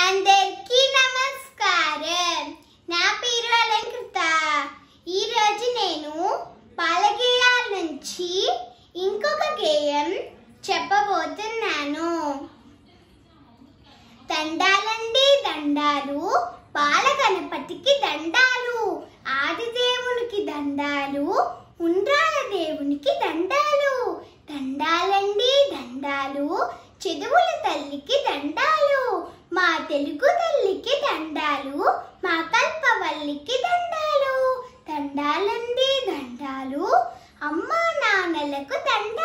అందరికీ నమస్కారం నా పేరు అలంకృత ఈరోజు నేను పాలగేయాల నుంచి ఇంకొక గేయం చెప్పబోతున్నాను దండాలండి దండాలు బాల గణపతికి దండాలు ఆదిదేవునికి దండాలు ఉండ్రాల దేవునికి దండాలు దండాలండి దండాలు చెదువుల తల్లికి దండాలు కోడల్లికి దండాలు మా కల్పవల్లికి దండాలు దండాలండి దండాలు అమ్మా నాన్నలకు దండాలు